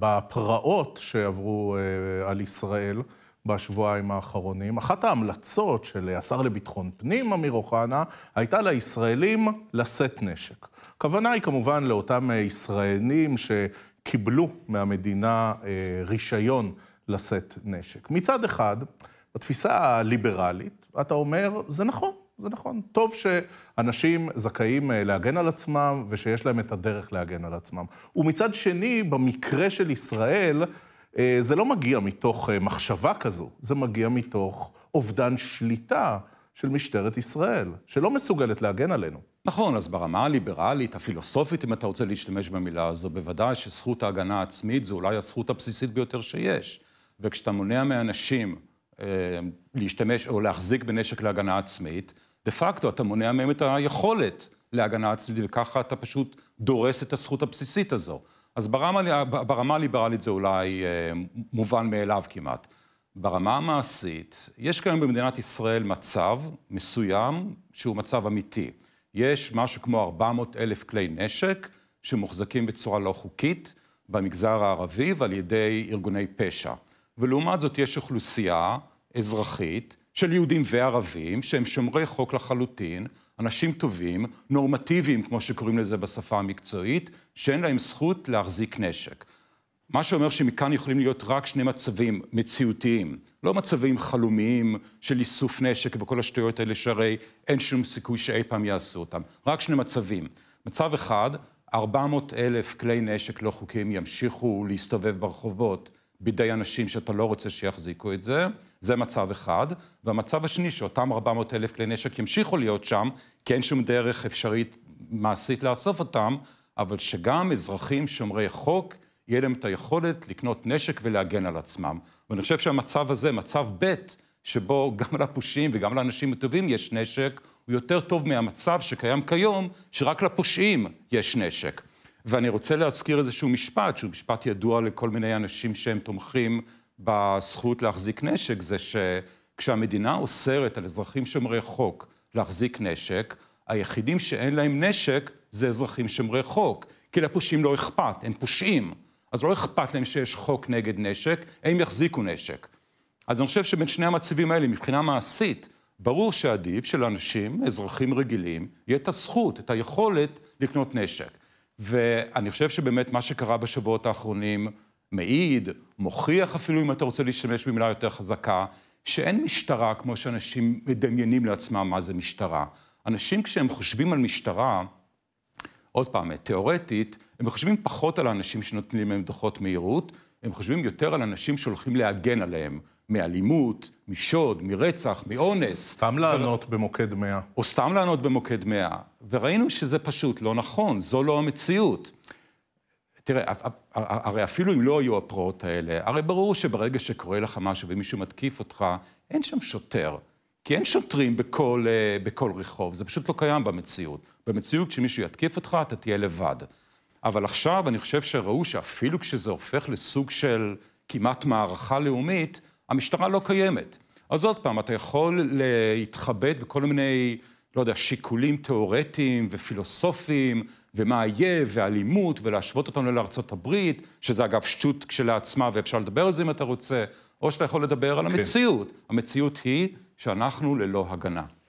בפרעות שעברו אה, על ישראל בשבועיים האחרונים, אחת ההמלצות של אה, השר לביטחון פנים, אמיר אוחנה, הייתה לישראלים לשאת נשק. הכוונה היא כמובן לאותם אה, ישראלים שקיבלו מהמדינה רישיון לשאת נשק. מצד אחד, בתפיסה הליברלית, אתה אומר, זה נכון. זה נכון. טוב שאנשים זכאים אה, להגן על עצמם ושיש להם את הדרך להגן על עצמם. ומצד שני, במקרה של ישראל, אה, זה לא מגיע מתוך אה, מחשבה כזו, זה מגיע מתוך אובדן שליטה של משטרת ישראל, שלא מסוגלת להגן עלינו. נכון, אז ברמה הליברלית, הפילוסופית, אם אתה רוצה להשתמש במילה הזו, בוודאי שזכות ההגנה העצמית זו אולי הזכות הבסיסית ביותר שיש. וכשאתה מונע מאנשים אמ, להשתמש או להחזיק בנשק להגנה עצמית, דה פקטו אתה מונע מהם את היכולת להגנה עצמית, וככה אתה פשוט דורס את הזכות הבסיסית הזו. אז ברמה, ברמה הליברלית זה אולי אה, מובן מאליו כמעט. ברמה המעשית, יש כיום במדינת ישראל מצב מסוים שהוא מצב אמיתי. יש משהו כמו 400 אלף כלי נשק שמוחזקים בצורה לא חוקית במגזר הערבי ועל ידי ארגוני פשע. ולעומת זאת יש אוכלוסייה אזרחית של יהודים וערבים שהם שומרי חוק לחלוטין, אנשים טובים, נורמטיביים, כמו שקוראים לזה בשפה המקצועית, שאין להם זכות להחזיק נשק. מה שאומר שמכאן יכולים להיות רק שני מצבים מציאותיים, לא מצבים חלומיים של איסוף נשק וכל השטויות האלה שהרי אין שום סיכוי שאי פעם יעשו אותם, רק שני מצבים. מצב אחד, 400 אלף כלי נשק לא חוקיים ימשיכו להסתובב ברחובות בידי אנשים שאתה לא רוצה שיחזיקו את זה, זה מצב אחד. והמצב השני, שאותם 400 אלף כלי נשק ימשיכו להיות שם, כי אין שום דרך אפשרית מעשית לאסוף אותם, אבל שגם אזרחים שומרי חוק, יהיה להם את היכולת לקנות נשק ולהגן על עצמם. ואני חושב שהמצב הזה, מצב ב', שבו גם לפושעים וגם לאנשים הטובים יש נשק, הוא יותר טוב מהמצב שקיים כיום, שרק לפושעים יש נשק. ואני רוצה להזכיר איזשהו משפט, שהוא משפט ידוע לכל מיני אנשים שהם תומכים בזכות להחזיק נשק, זה שכשהמדינה אוסרת על אזרחים שומרי חוק להחזיק נשק, היחידים שאין להם נשק זה אזרחים שומרי חוק. כי לפושעים לא אכפת, הם פושעים. אז לא אכפת להם שיש חוק נגד נשק, הם יחזיקו נשק. אז אני חושב שבין שני המצבים האלה, מבחינה מעשית, ברור שעדיף שלאנשים, אזרחים רגילים, יהיה את הזכות, את היכולת לקנות נשק. ואני חושב שבאמת מה שקרה בשבועות האחרונים מעיד, מוכיח אפילו, אם אתה רוצה להשתמש במילה יותר חזקה, שאין משטרה כמו שאנשים מדמיינים לעצמם מה זה משטרה. אנשים, כשהם חושבים על משטרה, עוד פעם, תיאורטית, הם חושבים פחות על האנשים שנותנים להם דוחות מהירות, הם חושבים יותר על אנשים שהולכים להגן עליהם. מאלימות, משוד, מרצח, מאונס. סתם לענות ו... במוקד 100. או סתם לענות במוקד 100. וראינו שזה פשוט לא נכון, זו לא המציאות. תראה, הרי אפילו אם לא היו הפרעות האלה, הרי ברור שברגע שקורה לך משהו ומישהו מתקיף אותך, אין שם שוטר. כי אין שוטרים בכל, אה, בכל רחוב, זה פשוט לא קיים במציאות. במציאות, כשמישהו יתקיף אותך, אתה תהיה לבד. אבל עכשיו אני חושב שראו שאפילו כשזה הופך לסוג של כמעט מערכה לאומית, המשטרה לא קיימת. אז עוד פעם, אתה יכול להתחבט בכל מיני, לא יודע, שיקולים תיאורטיים ופילוסופיים, ומה יהיה, ואלימות, ולהשוות אותנו לארצות הברית, שזה אגב שטות כשלעצמה, ואפשר לדבר על זה אם אתה רוצה, או שאתה יכול לדבר על כן. המציאות. המציאות היא שאנחנו ללא הגנה.